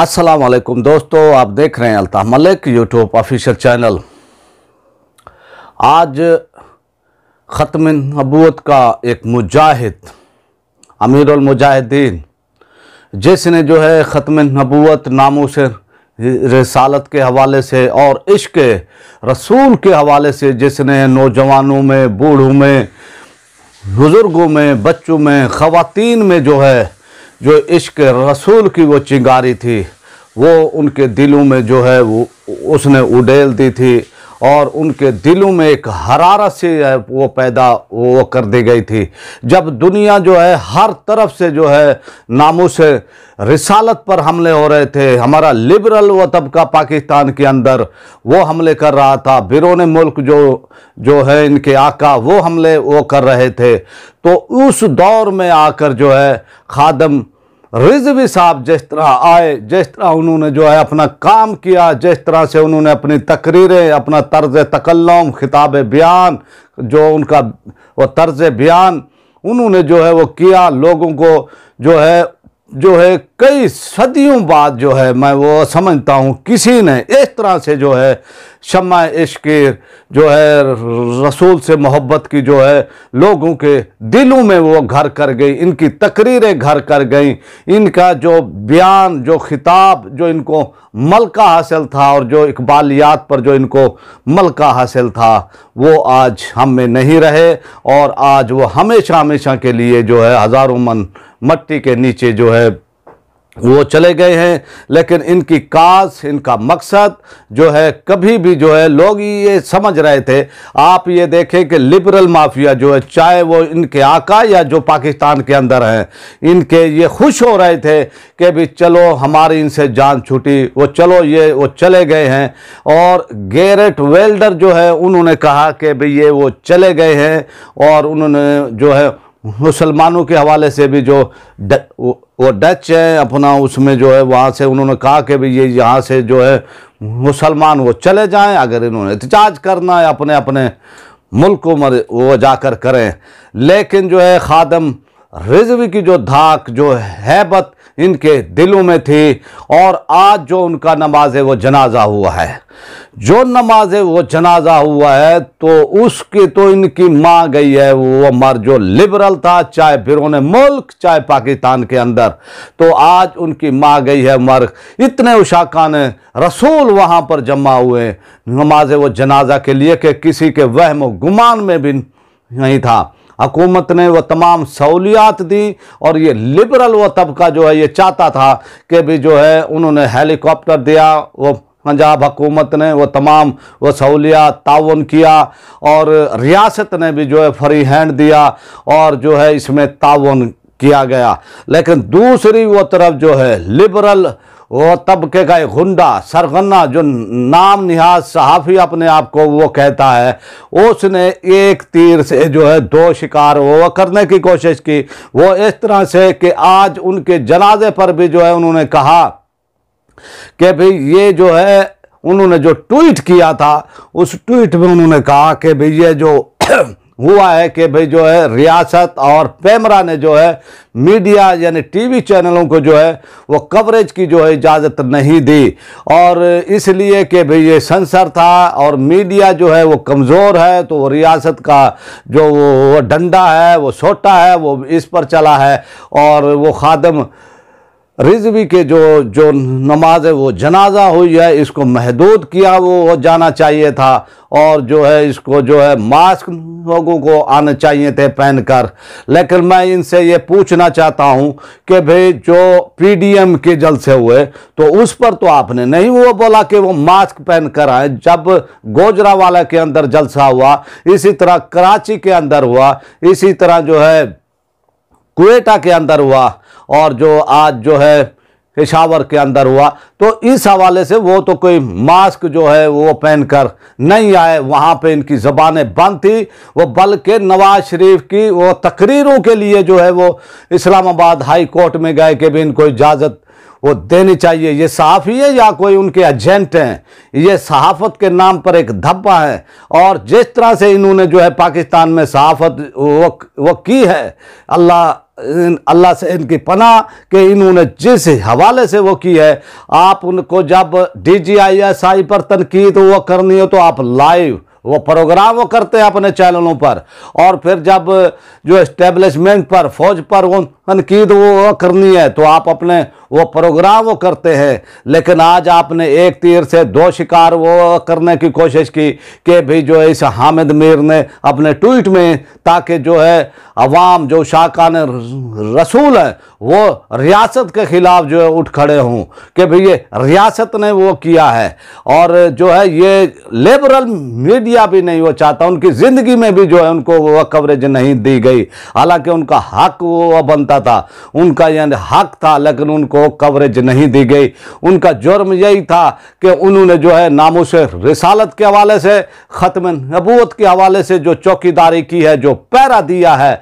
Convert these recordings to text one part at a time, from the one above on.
अस्सलाम वालेकुम दोस्तों आप देख रहे हैं Alta Malik YouTube official channel आज ख़त्म नबूत का एक मुजाहिद अमीर मुजाहिदीन जिसने जो है ख़त्म नबूत नामों से रसालत के हवाले से और इश्क रसूल के हवाले से जिसने नौजवानों में बूढ़ों में बुज़ुर्गों में बच्चों में ख़वातीन में जो है जो इश्क रसूल की वो चिंगारी थी वो उनके दिलों में जो है वो उसने उडेल दी थी और उनके दिलों में एक हरारत से वो पैदा वो कर दी गई थी जब दुनिया जो है हर तरफ से जो है नामों से रिसालत पर हमले हो रहे थे हमारा लिबरल व तबका पाकिस्तान के अंदर वो हमले कर रहा था बिरोन मुल्क जो जो है इनके आका वो हमले वो कर रहे थे तो उस दौर में आकर जो है खादम रिज भी साहब जिस तरह आए जिस तरह उन्होंने जो है अपना काम किया जिस तरह से उन्होंने अपनी तकरीरें अपना तर्ज तकल्लम खिताब बयान जो उनका वो तर्ज बयान उन्होंने जो है वो किया लोगों को जो है जो है कई सदियों बाद जो है मैं वो समझता हूँ किसी ने इस तरह से जो है शमा इश्क जो है रसूल से मोहब्बत की जो है लोगों के दिलों में वो घर कर गई इनकी तकरीरें घर कर गई इनका जो बयान जो खिताब जो इनको मलका हासिल था और जो इकबालियात पर जो इनको मलका हासिल था वो आज हम में नहीं रहे और आज वो हमेशा हमेशा के लिए जो है हज़ारों मन मट्टी के नीचे जो है वो चले गए हैं लेकिन इनकी काज इनका मकसद जो है कभी भी जो है लोग ये समझ रहे थे आप ये देखें कि लिबरल माफिया जो है चाहे वो इनके आका या जो पाकिस्तान के अंदर हैं इनके ये खुश हो रहे थे कि भी चलो हमारी इनसे जान छूटी वो चलो ये वो चले गए हैं और गेरेट वेल्डर जो है उन्होंने कहा कि भाई ये वो चले गए हैं और उन्होंने जो है मुसलमानों के हवाले से भी जो ड, वो डच हैं अपना उसमें जो है वहाँ से उन्होंने कहा कि भाई ये यहाँ से जो है मुसलमान वो चले जाएं अगर इन्होंने एहतजाज करना है अपने अपने मुल्क को वो जाकर करें लेकिन जो है खादम रिजवी की जो धाक जो हैबत इनके दिलों में थी और आज जो उनका नमाज वो जनाजा हुआ है जो नमाज वो जनाजा हुआ है तो उसकी तो इनकी माँ गई है वो मर जो लिबरल था चाहे बिरोन मुल्क चाहे पाकिस्तान के अंदर तो आज उनकी माँ गई है मर इतने उशाकान रसूल वहाँ पर जमा हुए नमाज वो जनाजा के लिए कि किसी के वहम गुमान में भी नहीं था हकूमत ने वह तमाम सहूलियात दी और ये लिबरल वह तबका जो है ये चाहता था कि भी जो है उन्होंने हेलीकॉप्टर दिया वो पंजाब हकूमत ने वो तमाम वो सहूलियात ताउन किया और रियासत ने भी जो है फ्री हैंड दिया और जो है इसमें ताउन किया गया लेकिन दूसरी वो तरफ जो है लिबरल वो तबके का एक गुंडा सरगना जो नाम निहाज सहाफ़ी अपने आप को वो कहता है उसने एक तीर से जो है दो शिकार वो करने की कोशिश की वो इस तरह से कि आज उनके जनाजे पर भी जो है उन्होंने कहा कि भाई ये जो है उन्होंने जो ट्वीट किया था उस ट्वीट में उन्होंने कहा कि भाई ये जो हुआ है कि भाई जो है रियासत और पैमरा ने जो है मीडिया यानी टीवी चैनलों को जो है वो कवरेज की जो है इजाज़त नहीं दी और इसलिए कि भाई ये सेंसर था और मीडिया जो है वो कमज़ोर है तो वो रियासत का जो वो डंडा है वो छोटा है वो इस पर चला है और वो खादम रिजवी के जो जो नमाज है वो जनाजा हुई है इसको महदूद किया वो जाना चाहिए था और जो है इसको जो है मास्क लोगों को आने चाहिए थे पहन कर लेकिन मैं इनसे ये पूछना चाहता हूँ कि भाई जो पीडीएम के जलसे हुए तो उस पर तो आपने नहीं वो बोला कि वो मास्क पहन कर आए जब गोजरा वाला के अंदर जलसा हुआ इसी तरह कराची के अंदर हुआ इसी तरह जो है कुएटा के अंदर हुआ और जो आज जो है पेशावर के अंदर हुआ तो इस हवाले से वो तो कोई मास्क जो है वो पहन कर नहीं आए वहाँ पे इनकी ज़बानें बंद थी वो बल्कि नवाज शरीफ की वो तकरीरों के लिए जो है वो इस्लामाबाद हाई कोर्ट में गए कि भी इनको इजाज़त वो देनी चाहिए ये सहाफ़ी है या कोई उनके एजेंट हैं ये सहाफ़त के नाम पर एक धब्बा है और जिस तरह से इन्होंने जो है पाकिस्तान में सहाफ़त वो वो की है अल्लाह अल्लाह से इनकी पना कि इन्होंने जिस हवाले से वो की है आप उनको जब D G I S I पर तनकीद वो करनी हो तो आप लाइव वो प्रोग्राम वो करते हैं अपने चैनलों पर और फिर जब जो इस्टेब्लिशमेंट पर फौज पर वो तनकीद वो करनी है तो आप अपने वो प्रोग्राम वो करते हैं लेकिन आज आपने एक तीर से दो शिकार वो करने की कोशिश की कि भी जो है इस हामिद मीर ने अपने ट्वीट में ताकि जो है अवाम जो शाकान रसूल है वो रियासत के ख़िलाफ़ जो है उठ खड़े हों कि भाई ये रियासत ने वो किया है और जो है ये लेबरल मीडिया भी नहीं वो चाहता उनकी ज़िंदगी में भी जो है उनको वो कवरेज नहीं दी गई हालांकि उनका हक वो बनता था उनका यानी हक था लेकिन उनको को कवरेज नहीं दी गई उनका जुर्म यही था कि उन्होंने जो है नामों से रिसालत के हवाले से ख़त्म नबूत के हवाले से जो चौकीदारी की है जो पैरा दिया है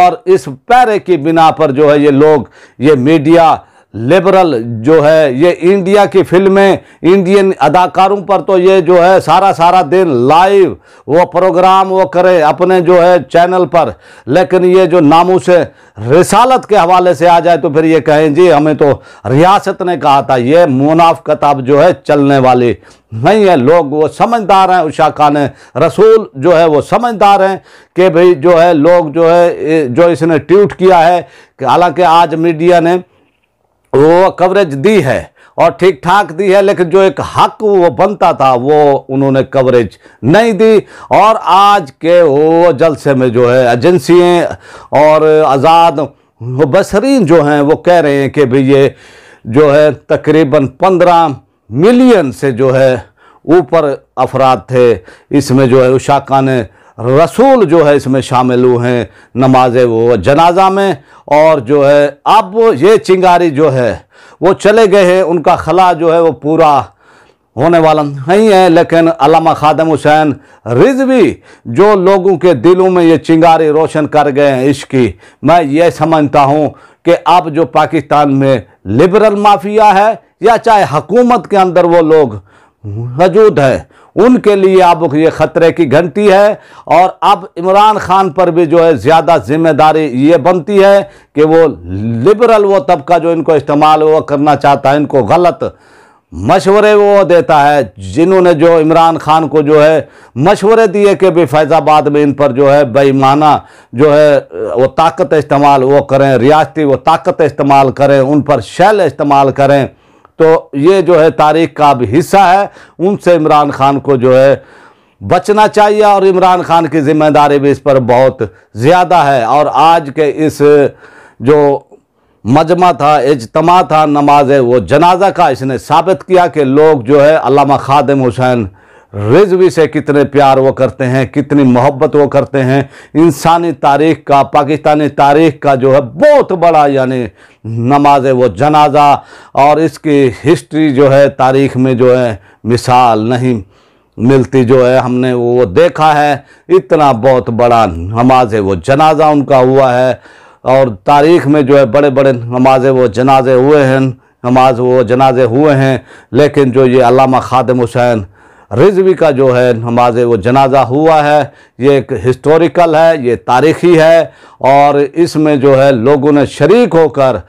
और इस पैरे की बिना पर जो है ये लोग ये मीडिया लिबरल जो है ये इंडिया की फिल्में इंडियन अदाकारों पर तो ये जो है सारा सारा दिन लाइव वो प्रोग्राम वो करे अपने जो है चैनल पर लेकिन ये जो नामों से रिसालत के हवाले से आ जाए तो फिर ये कहें जी हमें तो रियासत ने कहा था ये मुनाफ अब जो है चलने वाली नहीं है लोग वो समझदार हैं उषा खान रसूल जो है वो समझदार हैं कि भाई जो है लोग जो है जो इसने ट्वीट किया है हालांकि आज मीडिया ने वो कवरेज दी है और ठीक ठाक दी है लेकिन जो एक हक वो बनता था वो उन्होंने कवरेज नहीं दी और आज के वो जलसे में जो है एजेंसियाँ और आज़ाद बसरीन जो हैं वो कह रहे हैं कि भाई ये जो है तकरीबन पंद्रह मिलियन से जो है ऊपर अफराद थे इसमें जो है उशाका ने रसूल जो है इसमें शामिल हुए हैं नमाज वो जनाजा में और जो है अब ये चिंगारी जो है वो चले गए हैं उनका खला जो है वो पूरा होने वाला नहीं है लेकिन अलामा खादम हुसैन रिजवी जो लोगों के दिलों में ये चिंगारी रोशन कर गए हैं इसकी की मैं ये समझता हूँ कि अब जो पाकिस्तान में लिबरल माफिया है या चाहे हकूमत के अंदर वो लोग मौजूद है उनके लिए अब ये ख़तरे की घंटी है और अब इमरान खान पर भी जो है ज़्यादा जिम्मेदारी ये बनती है कि वो लिबरल वो तबका जो इनको इस्तेमाल वो करना चाहता है इनको गलत मशवरे वो देता है जिन्होंने जो इमरान खान को जो है मशवरे दिए कि भाई फैज़ाबाद में इन पर जो है बेईमाना जो है वो ताकत इस्तेमाल वो करें रियाती वो ताकत इस्तेमाल करें उन पर शैल इस्तेमाल करें तो ये जो है तारीख का अब हिस्सा है उनसे इमरान खान को जो है बचना चाहिए और इमरान खान की जिम्मेदारी भी इस पर बहुत ज़्यादा है और आज के इस जो मजमा था इजतमा था नमाज वो जनाजा का इसने साबित किया कि लोग जो है अलामा खादम हुसैन रिजवी से कितने प्यार वो करते हैं कितनी मोहब्बत वो करते हैं इंसानी तारीख का पाकिस्तानी तारीख का जो है बहुत बड़ा यानी नमाज वो जनाजा और इसकी हिस्ट्री जो है तारीख में जो है मिसाल नहीं मिलती जो है हमने वो देखा है इतना बहुत बड़ा नमाज वो जनाजा उनका हुआ है और तारीख में जो है बड़े बड़े नमाज वो जनाजे हुए हैं नमाज वो जनाजे हुए हैं लेकिन जो ये अलामा खादम हुसैन रिजवी का जो है नमाज वो जनाजा हुआ है ये एक हिस्टोरिकल है ये तारीख़ी है और इसमें जो है लोगों ने शरीक होकर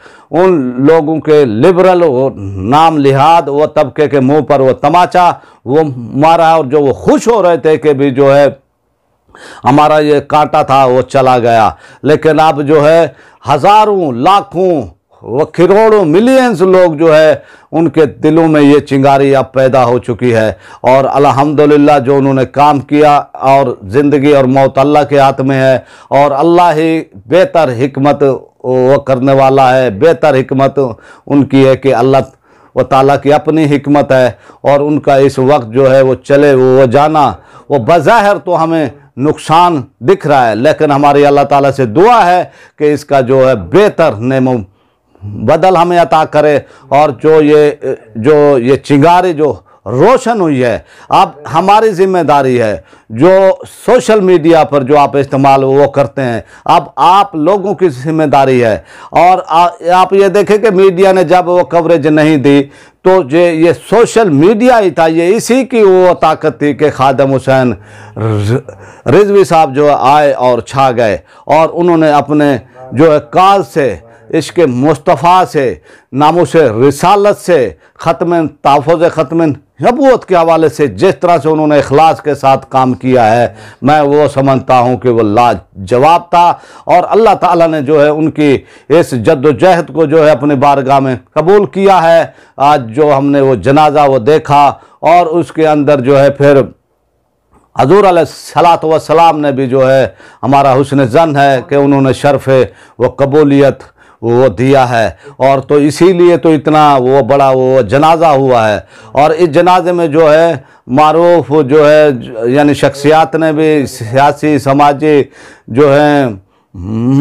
उन लोगों के लिबरल नाम लिहाज व तबके के मुंह पर वो तमाचा वो मारा और जो वो खुश हो रहे थे कि भी जो है हमारा ये कांटा था वो चला गया लेकिन अब जो है हज़ारों लाखों वह करोड़ों मिलियंस लोग जो है उनके दिलों में ये चिंगारी अब पैदा हो चुकी है और अल्हम्दुलिल्लाह जो उन्होंने काम किया और ज़िंदगी और मौत अल्लाह के हाथ में है और अल्लाह ही बेहतर हमत वो करने वाला है बेहतर हमत उनकी है कि अल्लाह व ताला की अपनी हमत है और उनका इस वक्त जो है वो चले वो जाना वो बज़ाहिर तो हमें नुकसान दिख रहा है लेकिन हमारी अल्लाह ताला से दुआ है कि इसका जो है बेहतर नेमों बदल हमें अता करे और जो ये जो ये चिंगारी जो रोशन हुई है अब हमारी जिम्मेदारी है जो सोशल मीडिया पर जो आप इस्तेमाल वो करते हैं अब आप लोगों की जिम्मेदारी है और आ, आप ये देखें कि मीडिया ने जब वो कवरेज नहीं दी तो ये ये सोशल मीडिया ही था ये इसी की वो ताकत थी कि खादम हुसैन रिजवी साहब जो आए और छा गए और उन्होंने अपने जो है काज से इश्क मुस्तफ़ा से नामोश रिसालत से ख़त्म तहफ़ ख़त्म नबूत के हवाले से जिस तरह से उन्होंने अखलास के साथ काम किया है मैं वो समझता हूँ कि वह लाजवाब था और अल्लाह ताला ने जो है उनकी इस जद्दोजहद को जो है अपने बारगाह में कबूल किया है आज जो हमने वो जनाजा वो देखा और उसके अंदर जो है फिर हजूर सलात वसलाम ने भी जो है हमारा हुसन जन है कि उन्होंने शर्फ़ व कबूलियत वो दिया है और तो इसीलिए तो इतना वो बड़ा वो जनाजा हुआ है और इस जनाजे में जो है मारूफ जो है यानी शख्सियात ने भी सियासी समाजी जो है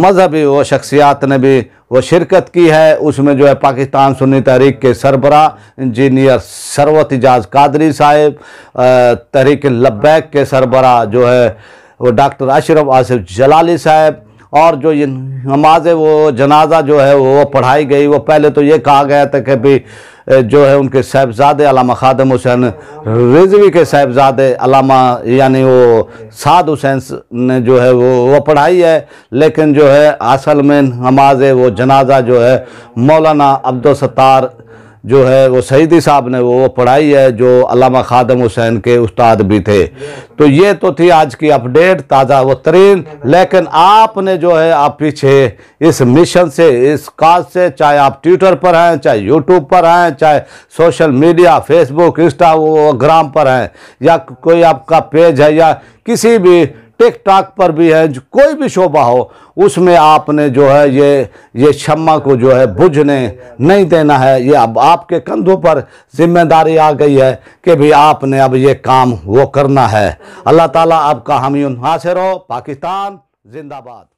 मजहबी वो शख्सियात ने भी वो शिरकत की है उसमें जो है पाकिस्तान सुन्नी तहरीक के सरबरा इंजीनियर सरवत एजाज कादरी साहब तहरीक लब्बैक के सरबरा जो है वो डॉक्टर अशरफ आसिफ जलाली साहब और जो ये नमाज है वो जनाजा जो है वो पढ़ाई गई वो पहले तो ये कहा गया था कि भाई जो है उनके साहबजादे अलामा खादम हुसैन रिजवी के साहबजादे अलामा यानी वो साद हुसैन ने जो है वो वो पढ़ाई है लेकिन जो है असल में नमाज वो जनाजा जो है मौलाना अब्दुल सत्तार जो है वो सईदी साहब ने वो पढ़ाई है जो अलामा खादम हुसैन के उस्ताद भी थे तो ये तो थी आज की अपडेट ताज़ा व तरीन लेकिन आपने जो है आप पीछे इस मिशन से इस काज से चाहे आप ट्विटर पर हैं चाहे यूट्यूब पर हैं चाहे सोशल मीडिया फेसबुक इंस्टाग्राम पर हैं या कोई आपका पेज है या किसी भी टिकटॉक पर भी है जो कोई भी शोभा हो उसमें आपने जो है ये ये क्षमा को जो है बुझने नहीं देना है ये अब आपके कंधों पर जिम्मेदारी आ गई है कि भी आपने अब ये काम वो करना है अल्लाह ताला आपका हामी हासिर हो पाकिस्तान जिंदाबाद